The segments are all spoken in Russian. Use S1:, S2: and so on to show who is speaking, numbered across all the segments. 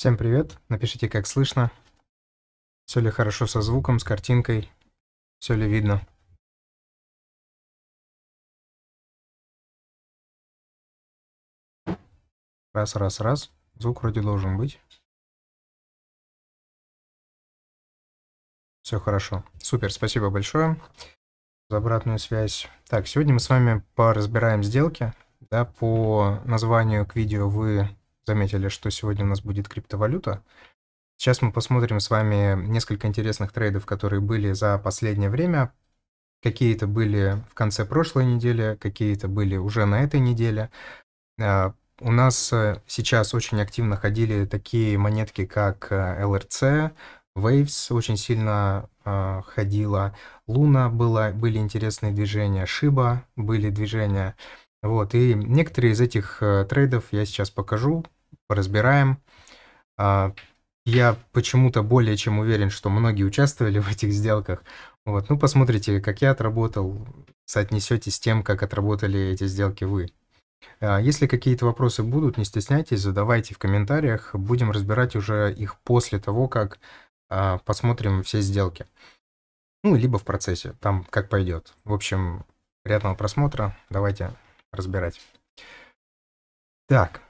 S1: Всем привет, напишите, как слышно. Все ли хорошо со звуком, с картинкой, все ли видно. Раз, раз, раз. Звук вроде должен быть. Все хорошо. Супер, спасибо большое за обратную связь. Так, сегодня мы с
S2: вами поразбираем сделки. Да, по названию к видео вы заметили, что сегодня у нас будет криптовалюта. Сейчас мы посмотрим с вами несколько интересных трейдов, которые были за последнее время. Какие-то были в конце прошлой недели, какие-то были уже на этой неделе. А, у нас э, сейчас очень активно ходили такие монетки, как э, LRC, Waves очень сильно а, ходила, Луна была, были интересные движения, Шиба были движения. Вот, и некоторые из этих э, трейдов я сейчас покажу, поразбираем. А, я почему-то более чем уверен, что многие участвовали в этих сделках. Вот, ну посмотрите, как я отработал, соотнесете с тем, как отработали эти сделки вы. А, если какие-то вопросы будут, не стесняйтесь, задавайте в комментариях. Будем разбирать уже их после того, как а, посмотрим все сделки. Ну, либо в процессе, там как пойдет. В общем, приятного просмотра.
S1: Давайте разбирать. Так,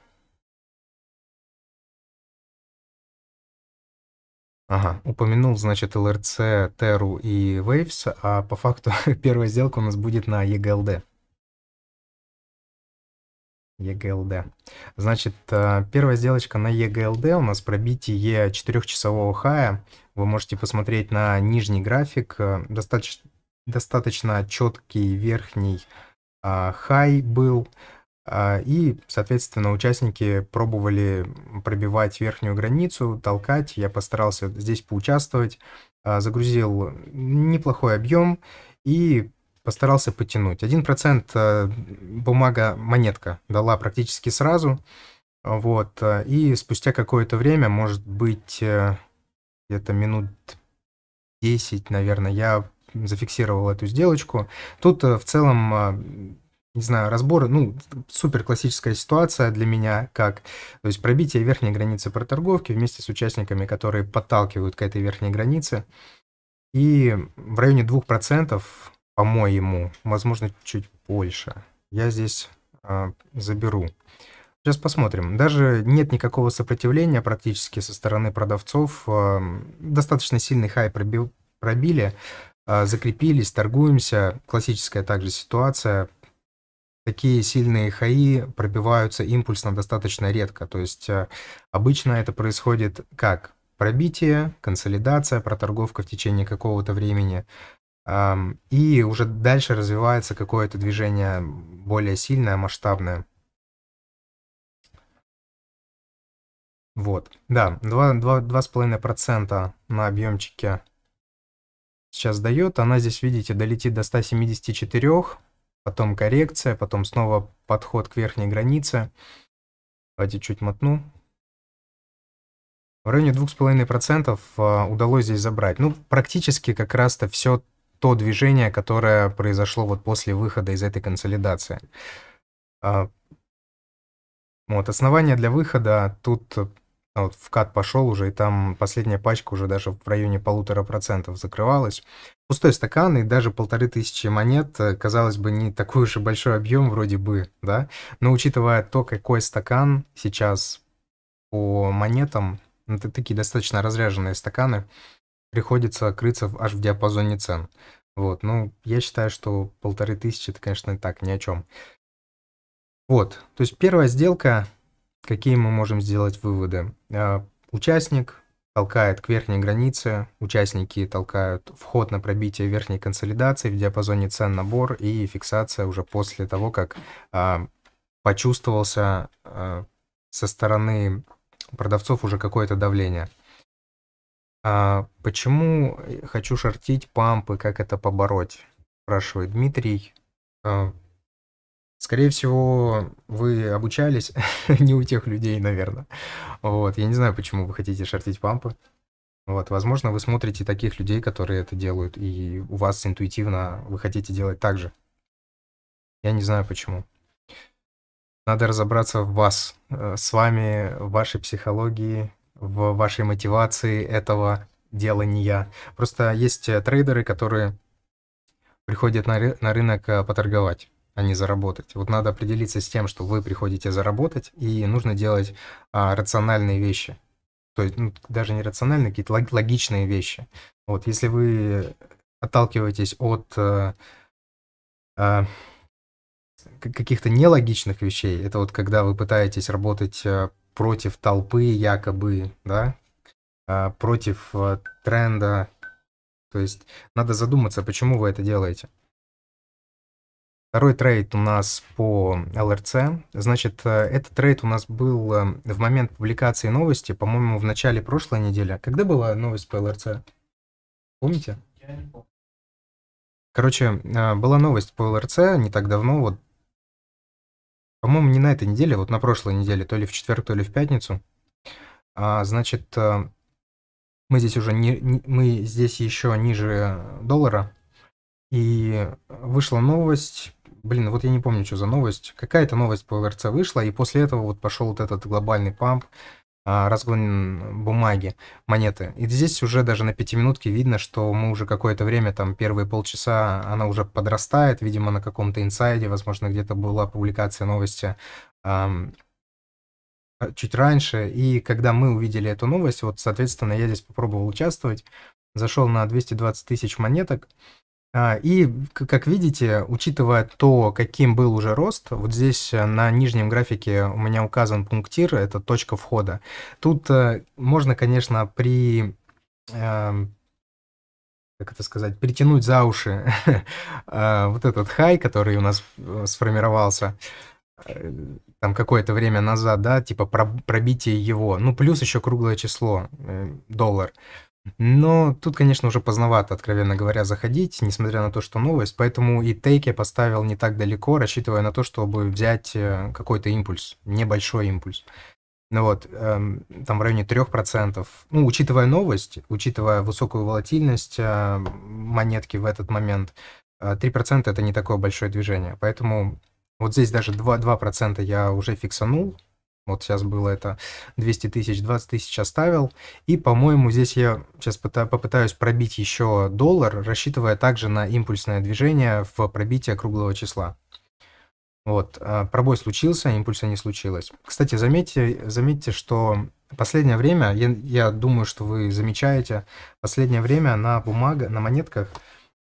S1: Ага, упомянул, значит,
S2: ЛРЦ, Теру и Waves, а по факту первая сделка у нас будет на EGLD. EGLD. Значит, э, первая сделочка на EGLD у нас пробитие 4-часового хая. Вы можете посмотреть на нижний график. Э, достаточно, достаточно четкий верхний а, хай был. А, и, соответственно, участники пробовали пробивать верхнюю границу, толкать. Я постарался здесь поучаствовать, а, загрузил неплохой объем и постарался потянуть. 1% э, бумага монетка дала практически сразу. Вот. Э, и спустя какое-то время, может быть, э, где-то минут 10, наверное, я зафиксировал эту сделочку. Тут в целом не знаю, разборы, ну, супер классическая ситуация для меня, как, то есть пробитие верхней границы проторговки вместе с участниками, которые подталкивают к этой верхней границе, и в районе 2%, по-моему, возможно, чуть больше, я здесь э, заберу. Сейчас посмотрим. Даже нет никакого сопротивления практически со стороны продавцов. Э, достаточно сильный хай проби пробили, э, закрепились, торгуемся. Классическая также ситуация – такие сильные хаи пробиваются импульсно достаточно редко. То есть э, обычно это происходит как пробитие, консолидация, проторговка в течение какого-то времени. И уже дальше развивается какое-то движение более сильное, масштабное. Вот, да, 2,5% на объемчике сейчас дает. Она здесь, видите, долетит до 174 потом коррекция, потом снова подход к верхней границе. Давайте чуть мотну. В районе 2,5% а, удалось здесь забрать. Ну, практически как раз-то все то движение, которое произошло вот после выхода из этой консолидации. А, вот, основание для выхода тут а вот вкат пошел уже, и там последняя пачка уже даже в районе полутора процентов закрывалась. Пустой стакан и даже полторы тысячи монет, э, казалось бы, не такой уж и большой объем вроде бы, да? Но учитывая то, какой стакан сейчас по монетам, это ну, такие достаточно разряженные стаканы, приходится крыться аж в диапазоне цен. Вот, ну, я считаю, что полторы тысячи, это, конечно, так, ни о чем. Вот, то есть первая сделка Какие мы можем сделать выводы? А, участник толкает к верхней границе, участники толкают вход на пробитие верхней консолидации в диапазоне цен-набор и фиксация уже после того, как а, почувствовался а, со стороны продавцов уже какое-то давление. А почему хочу шортить пампы, как это побороть? Спрашивает Дмитрий. Скорее всего, вы обучались не у тех людей, наверное. Вот, я не знаю, почему вы хотите шортить пампы. Вот, возможно, вы смотрите таких людей, которые это делают, и у вас интуитивно вы хотите делать так же. Я не знаю почему. Надо разобраться в вас, э, с вами, в вашей психологии, в вашей мотивации этого дела не я. Просто есть э, трейдеры, которые приходят на, ры на рынок э, поторговать а не заработать. Вот надо определиться с тем, что вы приходите заработать, и нужно делать а, рациональные вещи. То есть ну, даже не рациональные, какие-то логичные вещи. Вот если вы отталкиваетесь от э, а, а, каких-то нелогичных вещей, это вот когда вы пытаетесь работать э, против толпы якобы, да, а, против э, тренда. То есть надо задуматься, почему вы это делаете. Второй трейд у нас по LRC, Значит, э, этот трейд у нас был э, в момент публикации новости, по-моему, в начале прошлой недели. А когда была новость по LRC, Помните? Я не помню. Короче, э, была новость по LRC не так давно, вот, по-моему, не на этой неделе, вот на прошлой неделе, то ли в четверг, то ли в пятницу. А, значит, мы здесь уже не, мы здесь еще ниже доллара, и вышла новость блин, вот я не помню, что за новость, какая-то новость по РЦ вышла, и после этого вот пошел вот этот глобальный памп, а, разгон бумаги, монеты. И здесь уже даже на пятиминутке видно, что мы уже какое-то время, там первые полчаса, она уже подрастает, видимо, на каком-то инсайде, возможно, где-то была публикация новости а, чуть раньше. И когда мы увидели эту новость, вот, соответственно, я здесь попробовал участвовать, зашел на 220 тысяч монеток, а, и, как видите, учитывая то, каким был уже рост, вот здесь э, на нижнем графике у меня указан пунктир, это точка входа. Тут э, можно, конечно, при эм, как это сказать, притянуть за уши э, вот этот хай, который у нас сформировался там какое-то время назад, да, типа пробитие его, ну плюс еще круглое число, доллар. Но тут, конечно, уже поздновато, откровенно говоря, заходить, несмотря на то, что новость. Поэтому и тейк я поставил не так далеко, рассчитывая на то, чтобы взять э, какой-то импульс, небольшой импульс. Ну вот, эм, там в районе 3%. Ну, учитывая новость, учитывая высокую волатильность э, монетки в этот момент, э, 3% это не такое большое движение. Поэтому вот здесь даже 2%, 2 я уже фиксанул, вот сейчас было это 200 тысяч, 20 тысяч оставил. И, по-моему, здесь я сейчас попытаюсь пробить еще доллар, рассчитывая также на импульсное движение в пробитие круглого числа. Вот, а, пробой случился, импульса не случилось. Кстати, заметьте, заметьте что последнее время, я, я думаю, что вы замечаете, последнее время на бумага, на монетках,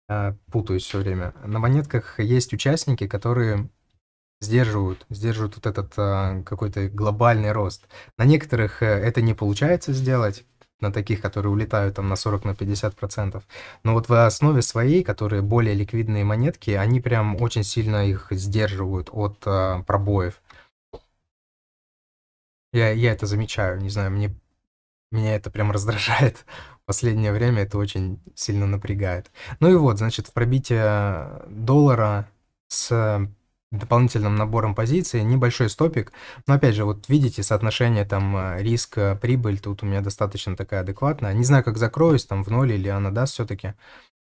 S2: а, путаюсь все время, на монетках есть участники, которые сдерживают, сдерживают вот этот а, какой-то глобальный рост. На некоторых э, это не получается сделать, на таких, которые улетают там на 40, на 50 процентов. Но вот в основе своей, которые более ликвидные монетки, они прям очень сильно их сдерживают от а, пробоев. Я, я это замечаю, не знаю, мне, меня это прям раздражает. последнее время это очень сильно напрягает. Ну и вот, значит, в пробитие доллара с дополнительным набором позиций, небольшой стопик. Но опять же, вот видите, соотношение там э, риск-прибыль тут у меня достаточно такая адекватная. Не знаю, как закроюсь, там в ноль или она даст
S1: все-таки.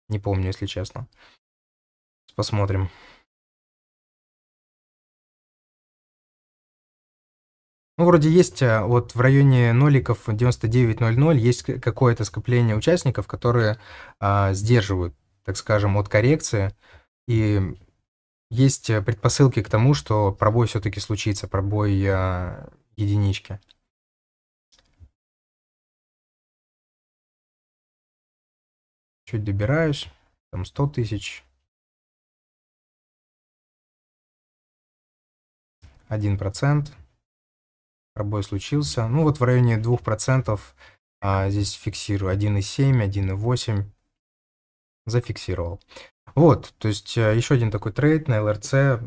S1: Не помню, если честно. Посмотрим. Ну, вроде есть э, вот в районе ноликов 99.00 есть какое-то скопление участников, которые
S2: а, сдерживают, так скажем, от коррекции. И есть э,
S1: предпосылки к тому, что пробой все-таки случится, пробой э, единички. Чуть добираюсь, там 100 тысяч. 1%. Пробой случился.
S2: Ну вот в районе 2% а, здесь фиксирую. 1,7, 1,8. Зафиксировал. Вот, то есть э, еще один такой трейд на ЛРЦ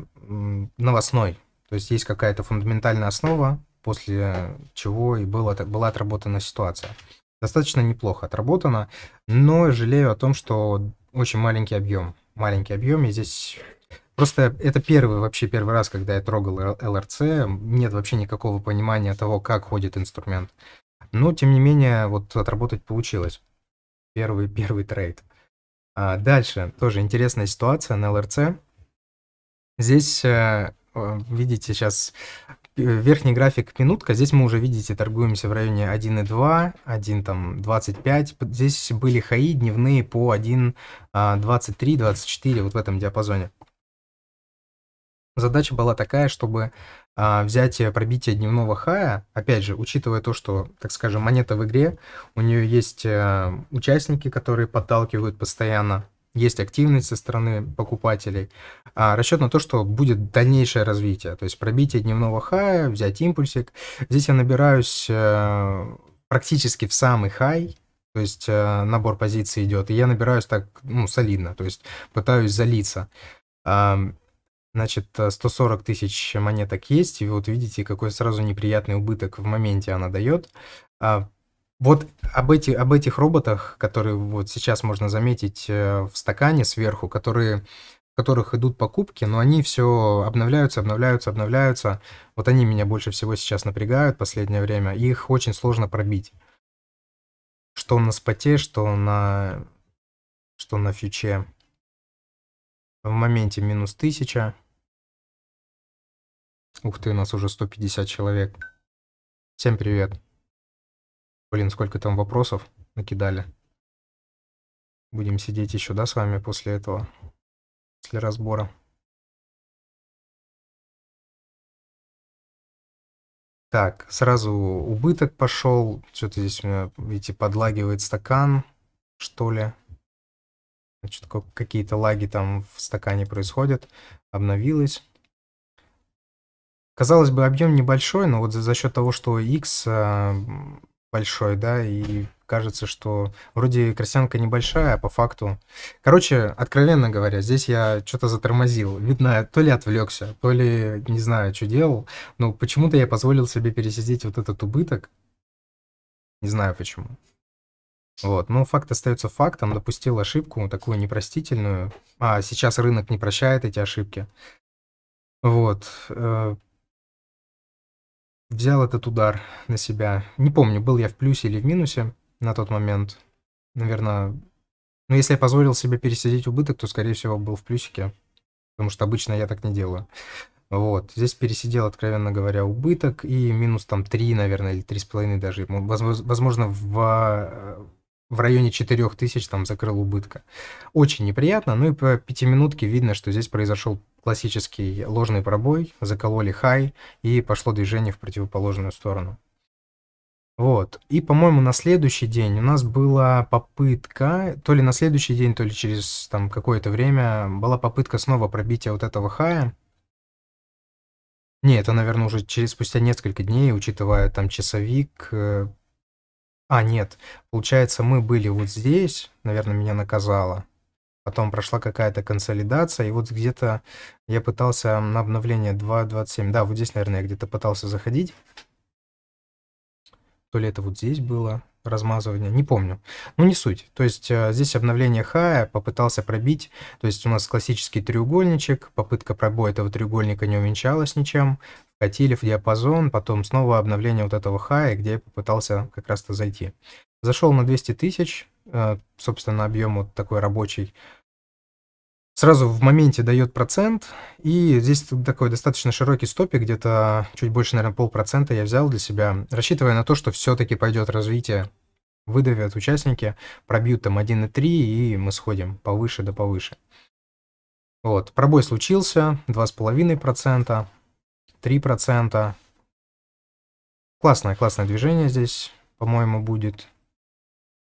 S2: новостной. То есть есть какая-то фундаментальная основа, после чего и было, была отработана ситуация. Достаточно неплохо отработана, но жалею о том, что очень маленький объем. Маленький объем, и здесь Просто это первый, вообще первый раз, когда я трогал ЛРЦ, нет вообще никакого понимания того, как ходит инструмент. Но, тем не менее, вот отработать получилось. Первый, первый трейд. А дальше тоже интересная ситуация на ЛРЦ. Здесь, э, видите, сейчас э, верхний график минутка. Здесь мы уже, видите, торгуемся в районе 1,2, 1, там, 25. Здесь были хаи дневные по 1, 23, 24, вот в этом диапазоне. Задача была такая, чтобы а взятие пробития дневного хая, опять же, учитывая то, что, так скажем, монета в игре, у нее есть э, участники, которые подталкивают постоянно, есть активность со стороны покупателей, а расчет на то, что будет дальнейшее развитие, то есть пробитие дневного хая, взять импульсик. Здесь я набираюсь э, практически в самый хай, то есть э, набор позиций идет, и я набираюсь так, ну, солидно, то есть пытаюсь залиться. Um, Значит, 140 э, тысяч монеток есть, и вот видите, какой сразу неприятный убыток в моменте она дает. А, вот об, эти, об этих роботах, которые вот сейчас можно заметить э, в стакане сверху, которые, в которых идут покупки, но они все обновляются, обновляются, обновляются. Вот они меня больше всего сейчас напрягают в последнее время. Их очень сложно пробить. Что на споте, что на,
S1: что на фьюче. В моменте минус 1000. Ух ты, нас уже 150 человек. Всем привет. Блин, сколько там вопросов накидали. Будем сидеть еще, да, с вами после этого, после разбора. Так, сразу убыток пошел. Что-то здесь у меня, видите, подлагивает стакан, что ли.
S2: Какие-то лаги там в стакане происходят. Обновилось. Казалось бы, объем небольшой, но вот за, за счет того, что X э, большой, да, и кажется, что вроде крестьянка небольшая, а по факту... Короче, откровенно говоря, здесь я что-то затормозил. Видно, то ли отвлекся, то ли не знаю, что делал, но почему-то я позволил себе пересидеть вот этот убыток. Не знаю почему. Вот, но факт остается фактом, допустил ошибку такую непростительную, а сейчас рынок не прощает эти ошибки. Вот, э, взял этот удар на себя. Не помню, был я в плюсе или в минусе на тот момент. Наверное, но ну, если я позволил себе пересидеть убыток, то, скорее всего, был в плюсике. Потому что обычно я так не делаю. Вот, здесь пересидел, откровенно говоря, убыток и минус там 3, наверное, или 3,5 даже. Возможно, в, в районе 4000 там закрыл убытка. Очень неприятно, ну и по пятиминутке видно, что здесь произошел классический ложный пробой, закололи хай, и пошло движение в противоположную сторону. Вот. И, по-моему, на следующий день у нас была попытка, то ли на следующий день, то ли через там какое-то время, была попытка снова пробития вот этого хая. Не, это, наверное, уже через спустя несколько дней, учитывая там часовик. Э, а, нет. Получается, мы были вот здесь, наверное, меня наказало потом прошла какая-то консолидация, и вот где-то я пытался на обновление 2.27, да, вот здесь, наверное, я где-то пытался заходить, то ли это вот здесь было размазывание, не помню. Ну, не суть. То есть э, здесь обновление хая попытался пробить, то есть у нас классический треугольничек, попытка пробоя этого треугольника не увенчалась ничем, вкатили в диапазон, потом снова обновление вот этого хая, где я попытался как раз-то зайти. Зашел на 200 тысяч, Э, собственно, объем вот такой рабочий, сразу в моменте дает процент, и здесь такой достаточно широкий стопик, где-то чуть больше, наверное, полпроцента я взял для себя, рассчитывая на то, что все-таки пойдет развитие, выдавят участники, пробьют там 1,3, и мы сходим повыше да повыше. Вот, пробой случился, 2,5%, 3%. Классное, классное движение здесь, по-моему, будет.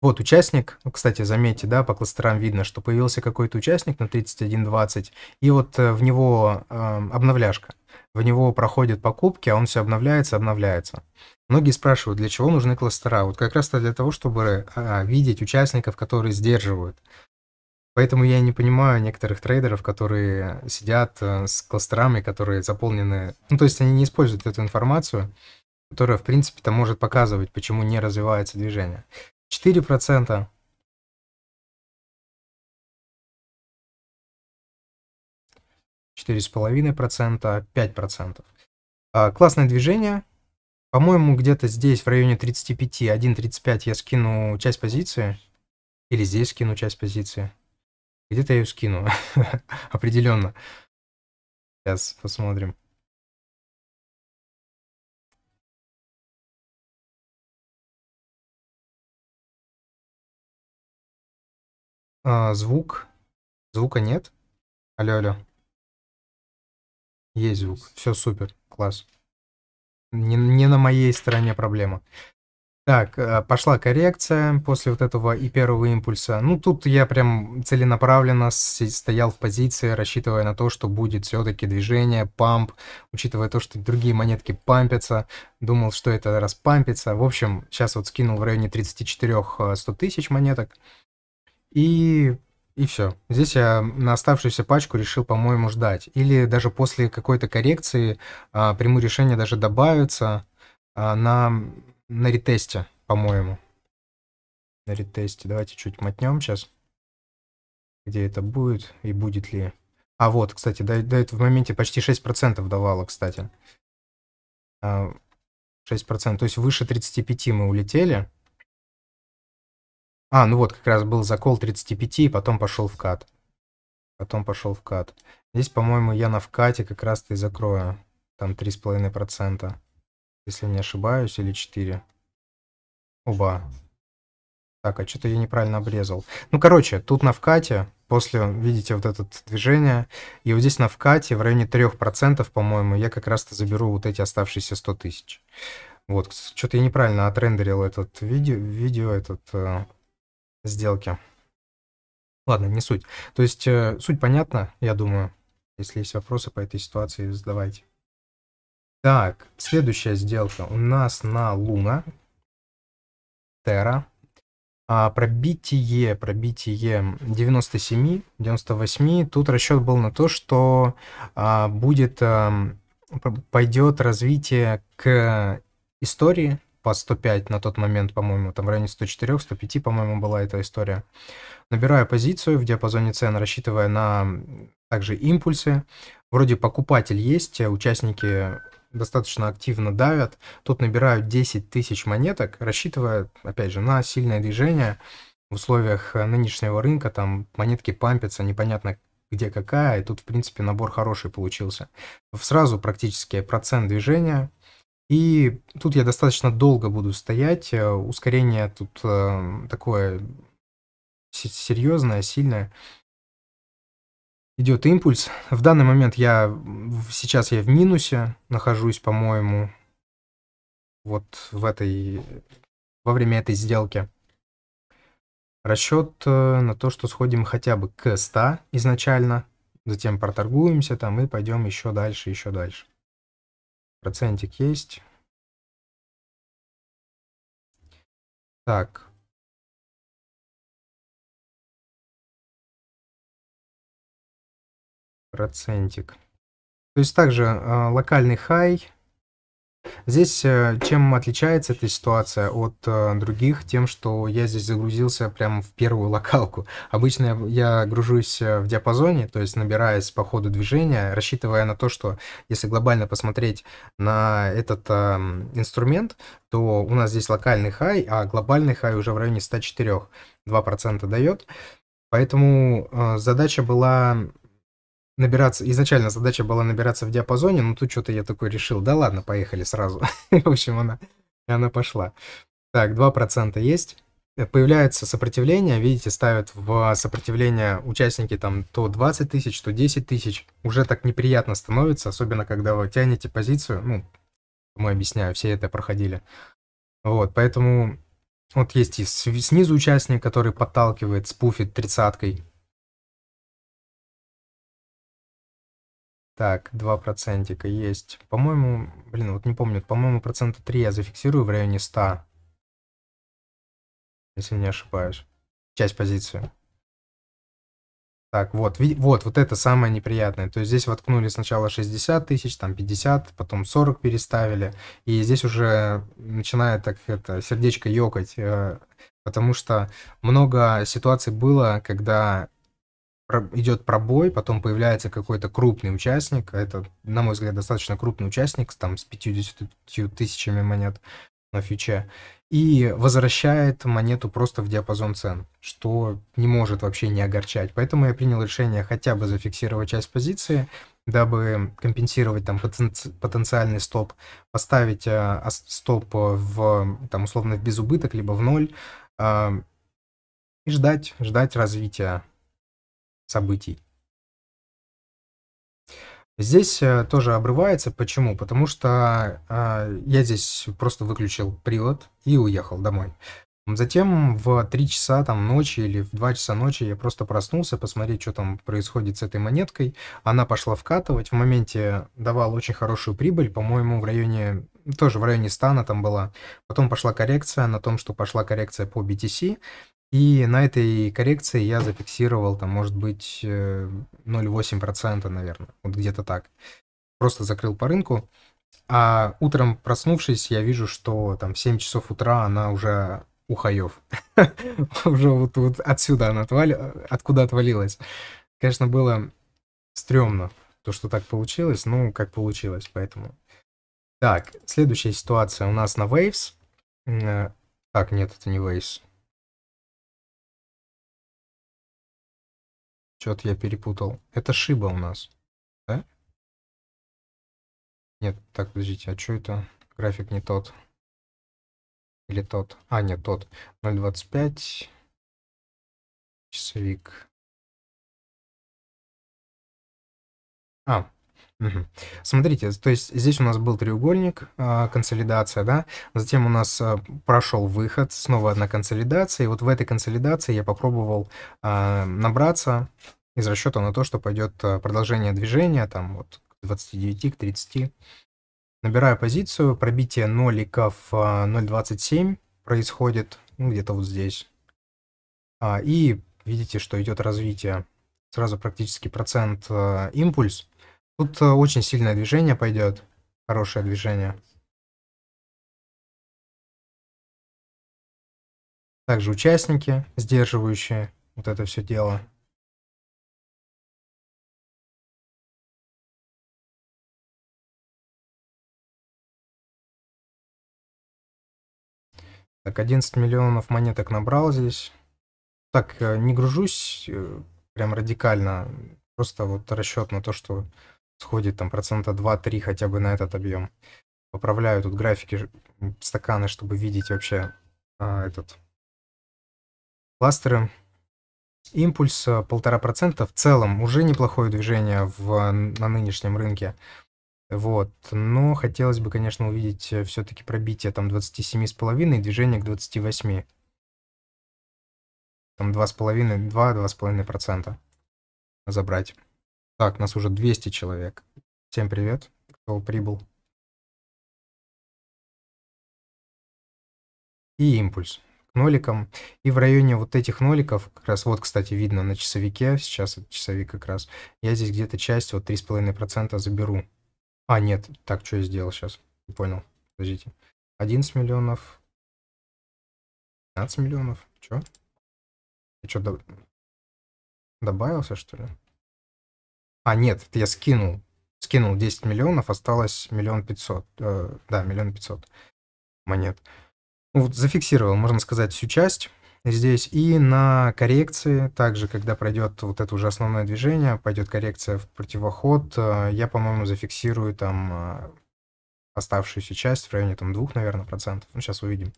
S2: Вот участник, ну, кстати, заметьте, да, по кластерам видно, что появился какой-то участник на 31.20, и вот э, в него э, обновляшка, в него проходят покупки, а он все обновляется, обновляется. Многие спрашивают, для чего нужны кластера? Вот как раз-то для того, чтобы э, видеть участников, которые сдерживают. Поэтому я не понимаю некоторых трейдеров, которые сидят э, с кластерами, которые заполнены... Ну, то есть они не используют эту информацию, которая, в принципе-то, может показывать,
S1: почему не развивается движение. Четыре процента, четыре с половиной процента пять процентов а, классное движение по-моему где-то здесь в районе
S2: 35 1.35 я скину часть позиции или здесь скину часть позиции
S1: где-то я ее скину определенно сейчас посмотрим А, звук. Звука нет? Алло, алло.
S2: Есть звук. Все супер. Класс. Не, не на моей стороне проблема. Так, э, пошла коррекция после вот этого и первого импульса. Ну, тут я прям целенаправленно стоял в позиции, рассчитывая на то, что будет все-таки движение, памп, учитывая то, что другие монетки пампятся. Думал, что это раз пампится. В общем, сейчас вот скинул в районе 34 100 э, тысяч монеток. И, и все. Здесь я на оставшуюся пачку решил, по-моему, ждать. Или даже после какой-то коррекции а, приму решение даже добавиться а, на, на ретесте, по-моему. На ретесте. Давайте чуть мотнем сейчас. Где это будет и будет ли. А вот, кстати, до, до этого в моменте почти 6% давало, кстати. 6%. А, То есть выше 35 мы улетели. А, ну вот, как раз был закол 35, и потом пошел в кат. Потом пошел в кат. Здесь, по-моему, я на вкате как раз-то и закрою. Там 3,5%. Если не ошибаюсь, или 4. Оба. Так, а что-то я неправильно обрезал. Ну, короче, тут на вкате, после, видите, вот это движение, и вот здесь на вкате в районе 3%, по-моему, я как раз-то заберу вот эти оставшиеся 100 тысяч. Вот, что-то я неправильно отрендерил этот видео, видео этот э, сделки. Ладно, не суть. То есть э, суть понятна, я думаю. Если есть вопросы по этой ситуации, задавайте. Так, следующая сделка у нас на Луна. Терра. А пробитие, пробитие 97, 98. Тут расчет был на то, что а, будет, а, эм, пойдет развитие к истории по 105 на тот момент, по-моему, там в районе 104-105, по-моему, была эта история. Набираю позицию в диапазоне цен, рассчитывая на также импульсы. Вроде покупатель есть, э, участники достаточно активно давят. Тут набирают 10 тысяч монеток, рассчитывая, опять же, на сильное движение. В условиях э, нынешнего рынка там монетки пампятся, непонятно где какая, и тут, в принципе, набор хороший получился. Сразу практически процент движения, и тут я достаточно долго буду стоять. Э, ускорение тут э, такое серьезное, сильное. Идет импульс. В данный момент я сейчас я в минусе нахожусь, по-моему, вот в этой во время этой сделки. Расчет э, на то, что сходим хотя бы к 100 изначально, затем проторгуемся там и пойдем еще дальше,
S1: еще дальше. Процентик есть. Так. Процентик. То есть также э, локальный хай Здесь э, чем отличается эта ситуация
S2: от э, других? Тем, что я здесь загрузился прямо в первую локалку. Обычно я, я гружусь э, в диапазоне, то есть набираясь по ходу движения, рассчитывая на то, что если глобально посмотреть на этот э, инструмент, то у нас здесь локальный хай, а глобальный хай уже в районе 104, 2% дает. Поэтому э, задача была набираться, изначально задача была набираться в диапазоне, но тут что-то я такой решил, да ладно, поехали сразу. В общем, она, она пошла. Так, 2% есть. Э, появляется сопротивление, видите, ставят в а, сопротивление участники там то 20 тысяч, то 10 тысяч. Уже так неприятно становится, особенно когда вы тянете позицию. Ну, мы объясняю, все это проходили. Вот,
S1: поэтому вот есть и снизу участник, который подталкивает, спуфит тридцаткой Так, 2 процентика есть. По-моему, блин, вот не помню, по-моему, процента 3 я зафиксирую в районе 100.
S2: Если не ошибаюсь. Часть позиции. Так, вот, вот, вот это самое неприятное. То есть здесь воткнули сначала 60 тысяч, там 50, потом 40 переставили. И здесь уже начинает так это сердечко ёкать, э, потому что много ситуаций было, когда идет пробой, потом появляется какой-то крупный участник, а это, на мой взгляд, достаточно крупный участник, там, с 50 тысячами монет на фьюче, и возвращает монету просто в диапазон цен, что не может вообще не огорчать. Поэтому я принял решение хотя бы зафиксировать часть позиции, дабы компенсировать там потенци потенциальный стоп, поставить э, стоп в, там, условно, в безубыток, либо в ноль, э, и ждать, ждать развития событий. Здесь э, тоже обрывается. Почему? Потому что э, я здесь просто выключил привод и уехал домой. Затем в 3 часа там, ночи или в 2 часа ночи я просто проснулся, посмотреть, что там происходит с этой монеткой. Она пошла вкатывать. В моменте давала очень хорошую прибыль, по-моему, в районе, тоже в районе стана там была. Потом пошла коррекция на том, что пошла коррекция по BTC. И на этой коррекции я зафиксировал, там, может быть, 0,8%, э, наверное, вот где-то так. Просто закрыл по рынку. А утром, проснувшись, я вижу, что там в 7 часов утра она уже у хаев. уже вот, вот отсюда она отвали... откуда отвалилась. Конечно, было стрёмно, то, что так получилось, ну, как
S1: получилось, поэтому. Так, следующая ситуация у нас на Waves. Э, так, нет, это не Waves. Что-то я перепутал. Это шиба у нас. Да? Нет, так, подождите, а что это? График не тот. Или тот? А, нет, тот. 0.25. Часовик. А, Смотрите, то есть здесь у нас был треугольник, а, консолидация, да, затем у нас а,
S2: прошел выход, снова одна консолидация, и вот в этой консолидации я попробовал а, набраться из расчета на то, что пойдет продолжение движения, там вот к 29, к 30. Набираю позицию, пробитие ноликов 0.27 происходит, ну, где-то вот здесь. И видите, что идет развитие, сразу практически процент импульс, Тут э, очень сильное
S1: движение пойдет. Хорошее движение. Также участники, сдерживающие вот это все дело. Так, 11 миллионов монеток набрал здесь. Так, э, не гружусь
S2: э, прям радикально. Просто вот расчет на то, что сходит там процента 2-3 хотя бы на этот объем. Поправляю тут графики стаканы, чтобы видеть вообще а, этот кластеры. Импульс 1,5% э, в целом уже неплохое движение в, на нынешнем рынке. Вот. Но хотелось бы, конечно, увидеть э, все-таки пробитие там 27,5 и движение к 28. Там 2,5-2-2,5%
S1: забрать. Так, нас уже 200 человек. Всем привет, кто прибыл. И импульс к ноликам. И в районе вот этих ноликов, как раз вот, кстати, видно на
S2: часовике, сейчас часовик как раз, я здесь где-то часть, вот 3,5% заберу.
S1: А, нет, так, что я сделал сейчас? понял, подождите. 11 миллионов, 15 миллионов, что? Я что, доб... добавился, что ли? А, нет, это я скинул. Скинул 10
S2: миллионов, осталось миллион пятьсот. Э, да, миллион пятьсот монет. Ну, вот зафиксировал, можно сказать, всю часть здесь. И на коррекции, также, когда пройдет вот это уже основное движение, пойдет коррекция в противоход, э, я, по-моему, зафиксирую там э, оставшуюся часть в районе там двух, наверное, процентов. Ну, сейчас увидим.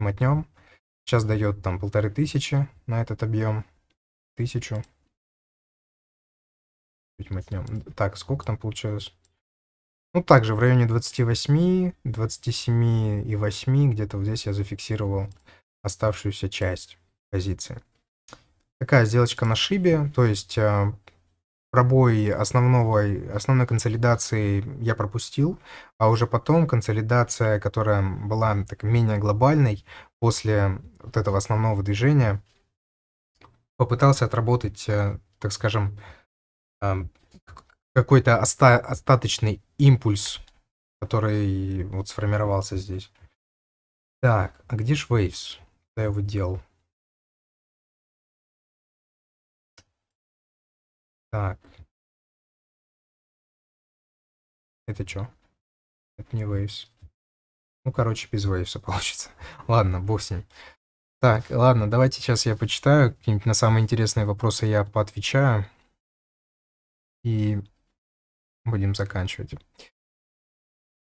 S2: Мотнем. Сейчас дает там полторы тысячи на этот объем. Тысячу чуть мотнем. Так, сколько там получилось? Ну, также в районе 28, 27 и 8, где-то вот здесь я зафиксировал оставшуюся часть позиции. Такая сделочка на шибе, то есть э, пробой основного, основной консолидации я пропустил, а уже потом консолидация, которая была так менее глобальной после вот этого основного движения, попытался отработать, э, так скажем, Эм, какой-то оста остаточный
S1: импульс, который вот сформировался здесь. Так, а где же Waves? Куда я его делал? Так. Это что? Это не Waves. Ну, короче, без Waves получится.
S2: ладно, бог с ним. Так, ладно, давайте сейчас я почитаю. на самые интересные вопросы я поотвечаю. И будем заканчивать.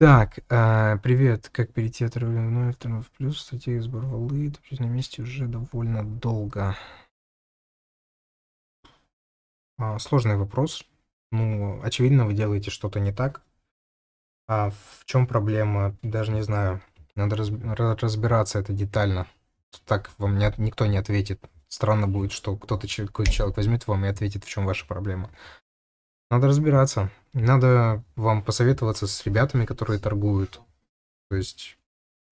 S2: Так, э, привет, как перейти от равно второго в плюс, стратегия сбор волы, на месте уже довольно долго. Э, сложный вопрос. Ну, очевидно, вы делаете что-то не так. А в чем проблема, даже не знаю. Надо разбираться это детально. Так вам не, никто не ответит. Странно будет, что кто-то, какой-то человек возьмет вам и ответит, в чем ваша проблема. Надо разбираться. Надо вам посоветоваться с ребятами, которые торгуют. То есть,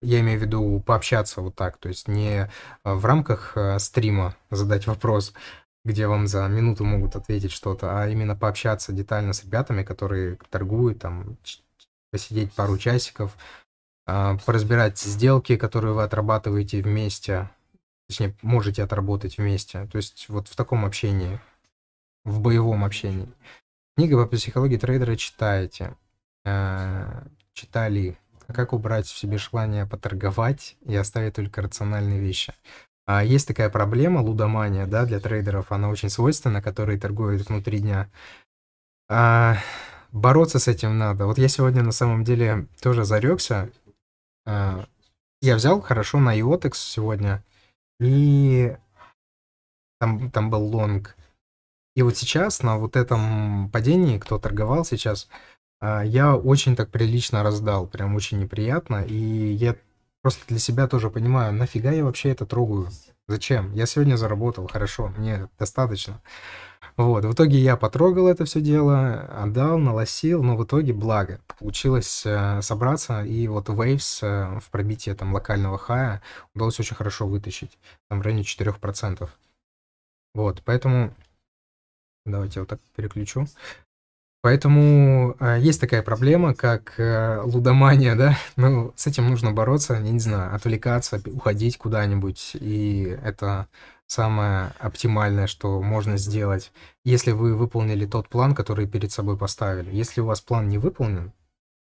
S2: я имею в виду пообщаться вот так. То есть, не а, в рамках а, стрима задать вопрос, где вам за минуту могут ответить что-то, а именно пообщаться детально с ребятами, которые торгуют, там, посидеть пару часиков, а, поразбирать сделки, которые вы отрабатываете вместе, точнее, можете отработать вместе. То есть вот в таком общении, в боевом общении. Книга по психологии трейдера читаете. Э, читали. А как убрать в себе желание поторговать и оставить только рациональные вещи. А есть такая проблема, лудомания, да, для трейдеров, она очень свойственна, которые торгуют внутри дня. А, бороться с этим надо. Вот я сегодня на самом деле тоже зарекся. А, я взял хорошо на IOTEX сегодня, и там, там был лонг. И вот сейчас на вот этом падении, кто торговал сейчас, а, я очень так прилично раздал, прям очень неприятно. И я просто для себя тоже понимаю, нафига я вообще это трогаю? Зачем? Я сегодня заработал, хорошо, мне достаточно. Вот, в итоге я потрогал это все дело, отдал, налосил, но в итоге, благо, получилось э, собраться, и вот Waves э, в пробитии там локального хая удалось очень хорошо вытащить, там в районе 4%. Вот, поэтому Давайте вот так переключу. Поэтому э, есть такая проблема, как э, лудомания, да, ну, с этим нужно бороться, я не знаю, отвлекаться, уходить куда-нибудь, и это самое оптимальное, что можно сделать, если вы выполнили тот план, который перед собой поставили. Если у вас план не выполнен,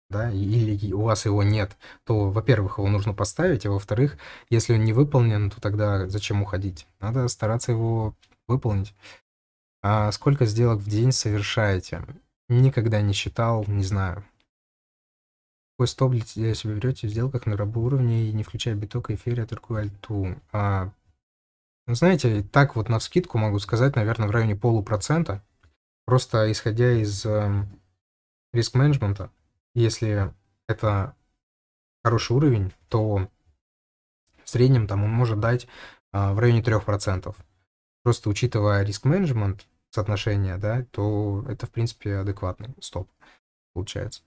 S2: да, или у вас его нет, то, во-первых, его нужно поставить, а во-вторых, если он не выполнен, то тогда зачем уходить? Надо стараться его выполнить. А сколько сделок в день совершаете? Никогда не считал, не знаю. Какой стоп для себя берете в сделках на рабу уровне, и не включая биток, эфире, торгую альту? А, ну, знаете, так вот на вскидку могу сказать, наверное, в районе полупроцента. Просто исходя из э, эм, риск-менеджмента, если это хороший уровень, то в среднем там он может дать э, в районе 3%. Просто учитывая риск-менеджмент, соотношение, да, то это, в принципе, адекватный стоп получается.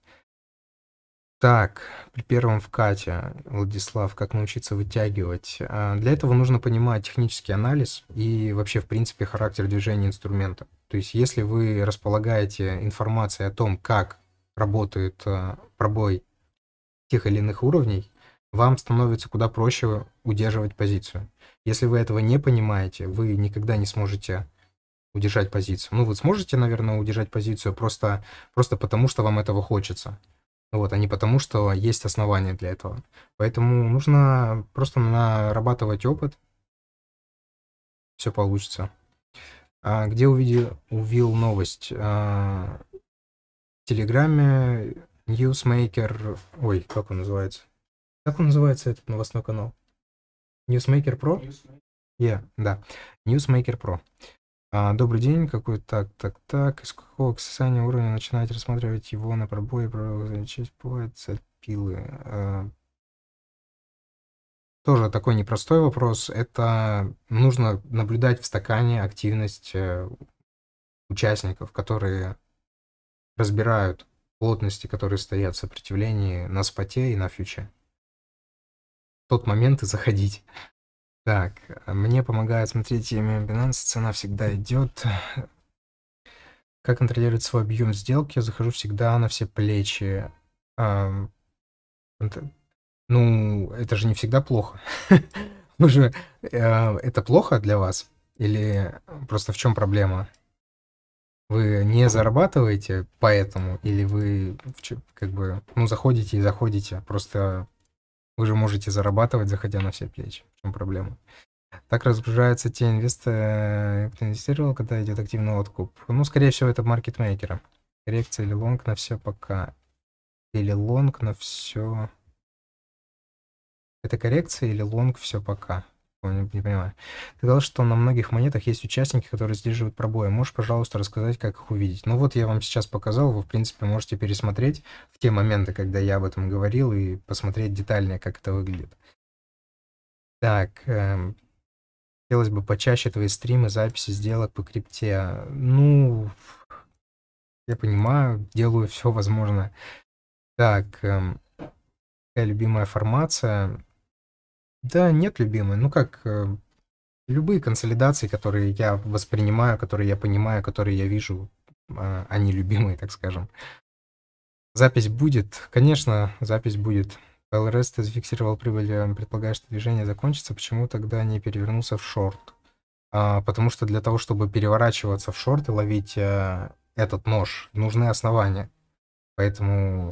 S2: Так, при первом вкате, Владислав, как научиться вытягивать? А, для этого нужно понимать технический анализ и вообще, в принципе, характер движения инструмента. То есть, если вы располагаете информацией о том, как работает э, пробой тех или иных уровней, вам становится куда проще удерживать позицию. Если вы этого не понимаете, вы никогда не сможете удержать позицию. Ну вот сможете, наверное, удержать позицию просто, просто потому, что вам этого хочется. Вот, а не потому, что есть основания для этого. Поэтому нужно просто нарабатывать опыт. Все получится. А где увидел, увидел новость? А, в Телеграме Newsmaker... Ой, как он называется? Как он называется, этот новостной канал? Newsmaker Pro? Newsmaker. Yeah, да. Newsmaker Pro. А, добрый день, какой так, так, так, из какого касания уровня начинаете рассматривать его на пробое, пролечить бывает от пилы? А, тоже такой непростой вопрос. Это нужно наблюдать в стакане активность э, участников, которые разбирают плотности, которые стоят в сопротивлении на споте и на фьюче. В тот момент и заходить. Так, а мне помогает смотреть EMM Binance, цена всегда идет. Как контролировать свой объем сделки? Я захожу всегда на все плечи. ну, это же не всегда плохо. Вы же, а, это плохо для вас? Или просто в чем проблема? Вы не зарабатываете поэтому? Или вы как бы, ну, заходите и заходите, просто вы же можете зарабатывать, заходя на все плечи. В чем проблема? Так разгружаются те инвесторы, э, кто инвестировал, когда идет активный откуп. Ну, скорее всего, это маркетмейкеры. Коррекция или лонг на все пока. Или лонг на все... Это коррекция или лонг все пока? не, не понимаю. Ты сказал, что на многих монетах есть участники, которые сдерживают пробои. Можешь, пожалуйста, рассказать, как их увидеть? Ну вот я вам сейчас показал, вы, в принципе, можете пересмотреть в те моменты, когда я об этом говорил, и посмотреть детальнее, как это выглядит. Так, эм, хотелось бы почаще твои стримы, записи сделок по крипте. Ну, я понимаю, делаю все возможное. Так, эм, любимая формация? Да нет, любимый, ну как, э, любые консолидации, которые я воспринимаю, которые я понимаю, которые я вижу, а, они любимые, так скажем. Запись будет, конечно, запись будет. ЛРС ты зафиксировал прибыль, э, предполагаешь, что движение закончится, почему тогда не перевернулся в шорт? А, потому что для того, чтобы переворачиваться в шорт и ловить э, этот нож, нужны основания. Поэтому,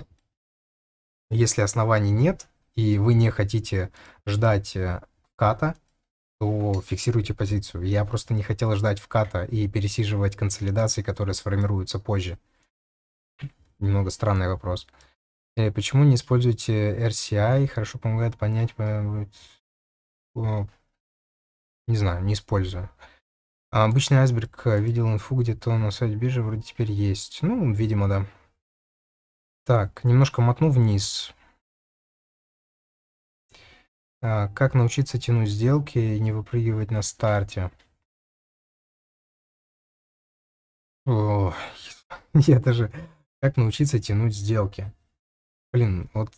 S2: если оснований нет, и вы не хотите ждать э, ката, то фиксируйте позицию. Я просто не хотел ждать вката и пересиживать консолидации, которые сформируются позже. Немного странный вопрос. Э, почему не используете RCI? Хорошо помогает понять... Э, не знаю, не использую. А обычный айсберг видел инфу где-то на сайте биржи, вроде теперь есть. Ну, видимо, да.
S1: Так, немножко мотну вниз. А, как научиться тянуть сделки и не выпрыгивать на старте?
S2: О, я даже... Как научиться тянуть сделки? Блин, вот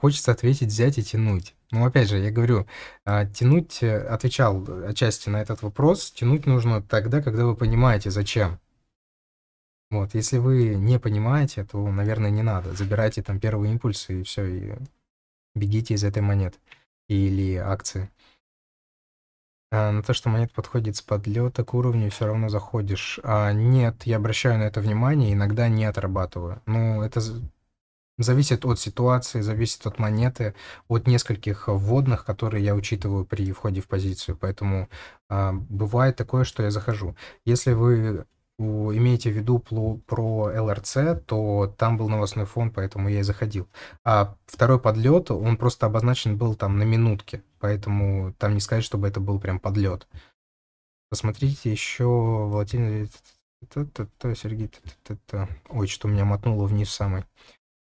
S2: хочется ответить «взять и тянуть». Ну, опять же, я говорю, а, тянуть, э, отвечал отчасти на этот вопрос, тянуть нужно тогда, когда вы понимаете, зачем. Вот, если вы не понимаете, то, наверное, не надо. Забирайте там первые импульсы и все, и бегите из этой монеты или акции. А, на то, что монет подходит с подлета к уровню, все равно заходишь. А, нет, я обращаю на это внимание, иногда не отрабатываю. Ну, это зависит от ситуации, зависит от монеты, от нескольких вводных, которые я учитываю при входе в позицию. Поэтому а, бывает такое, что я захожу. Если вы имеете в виду про ЛРЦ, то там был новостной фон, поэтому я и заходил. А второй подлет, он просто обозначен был там на минутке, поэтому там не сказать, чтобы это был прям подлет. Посмотрите еще Владимир... Сергей... Ой, что меня мотнуло вниз самый.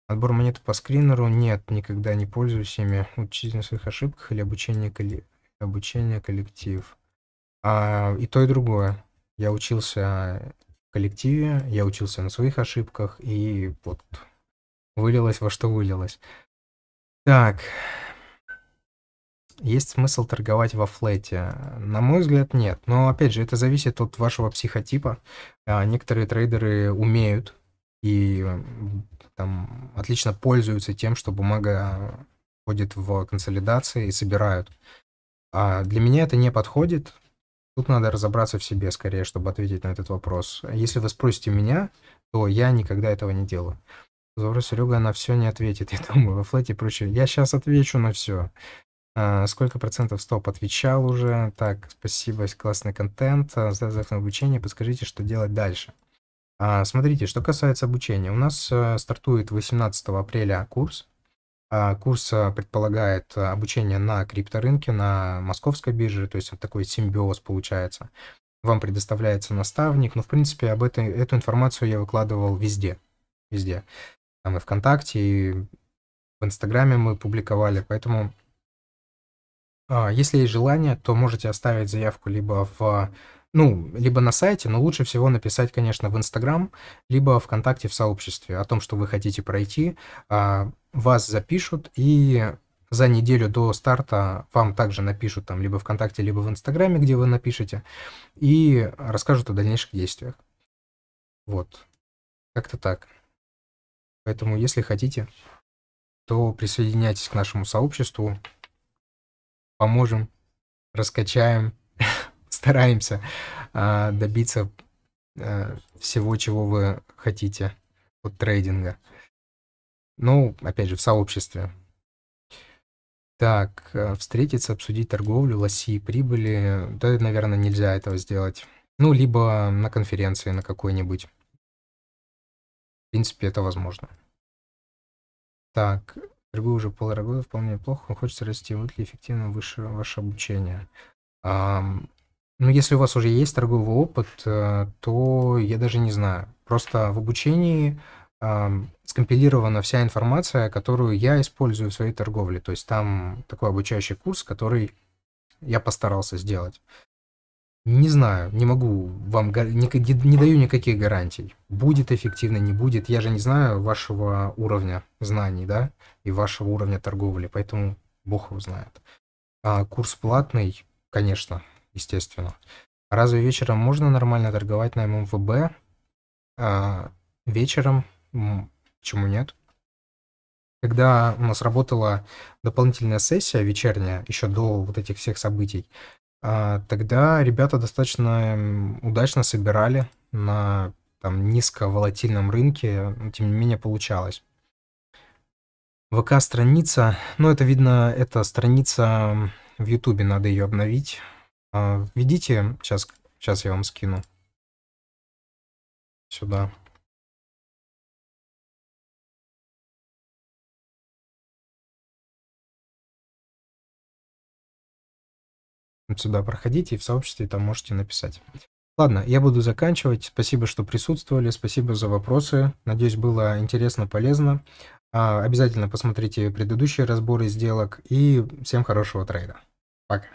S2: Отбор монет по скринеру? Нет, никогда не пользуюсь ими. Учитесь на своих ошибках или обучение, колле... обучение коллектив? А, и то, и другое. Я учился в коллективе, я учился на своих ошибках, и вот вылилось во что вылилось. Так, есть смысл торговать во флете? На мой взгляд, нет. Но, опять же, это зависит от вашего психотипа. А, некоторые трейдеры умеют и там отлично пользуются тем, что бумага ходит в консолидации и собирают. А для меня это не подходит, Тут надо разобраться в себе скорее, чтобы ответить на этот вопрос. Если вы спросите меня, то я никогда этого не делаю. Зора Серега на все не ответит, я думаю, во флете и прочее. Я сейчас отвечу на все. А, сколько процентов стоп? Отвечал уже. Так, спасибо, классный контент. А, за обучение, подскажите, что делать дальше. А, смотрите, что касается обучения. У нас э, стартует 18 апреля курс а, курс а, предполагает а, обучение на крипторынке, на московской бирже, то есть такой симбиоз получается. Вам предоставляется наставник, но в принципе об этой, эту информацию я выкладывал везде, везде. Там и ВКонтакте, и в Инстаграме мы публиковали, поэтому если есть желание, то можете оставить заявку либо в ну, либо на сайте, но лучше всего написать, конечно, в Инстаграм, либо ВКонтакте в сообществе о том, что вы хотите пройти, а, вас запишут и за неделю до старта вам также напишут там либо ВКонтакте, либо в Инстаграме, где вы напишете, и расскажут о дальнейших
S1: действиях. Вот. Как-то так. Поэтому, если хотите, то присоединяйтесь к нашему сообществу,
S2: поможем, раскачаем, стараемся а, добиться а, всего, чего вы хотите от трейдинга. Ну, опять же, в сообществе. Так, э, встретиться, обсудить торговлю, лоси прибыли. Да, наверное, нельзя этого сделать. Ну, либо на конференции на какой-нибудь. В принципе, это возможно. Так, торгую уже полтора года, вполне плохо, Хочется расти. Вот ли эффективно выше ваше обучение? Ну, если у вас уже есть торговый опыт, э, то я даже не знаю. Просто в обучении э, скомпилирована вся информация, которую я использую в своей торговле. То есть там такой обучающий курс, который я постарался сделать. Не знаю, не могу вам, не, не даю никаких гарантий. Будет эффективно, не будет. Я же не знаю вашего уровня знаний, да, и вашего уровня торговли, поэтому бог его знает. А курс платный, конечно, естественно. Разве вечером можно нормально торговать на ММВБ? А вечером почему нет? Когда у нас работала дополнительная сессия вечерняя, еще до вот этих всех событий, а, тогда ребята достаточно удачно собирали на там низковолатильном рынке, тем не менее получалось. ВК-страница, ну это видно, это страница в
S1: Ютубе, надо ее обновить. А, Введите, сейчас, сейчас я вам скину сюда. Вот сюда проходите и в сообществе там можете написать. Ладно, я буду заканчивать.
S2: Спасибо, что присутствовали, спасибо за вопросы. Надеюсь, было интересно, полезно.
S1: А, обязательно посмотрите предыдущие разборы сделок и всем хорошего трейда. Пока.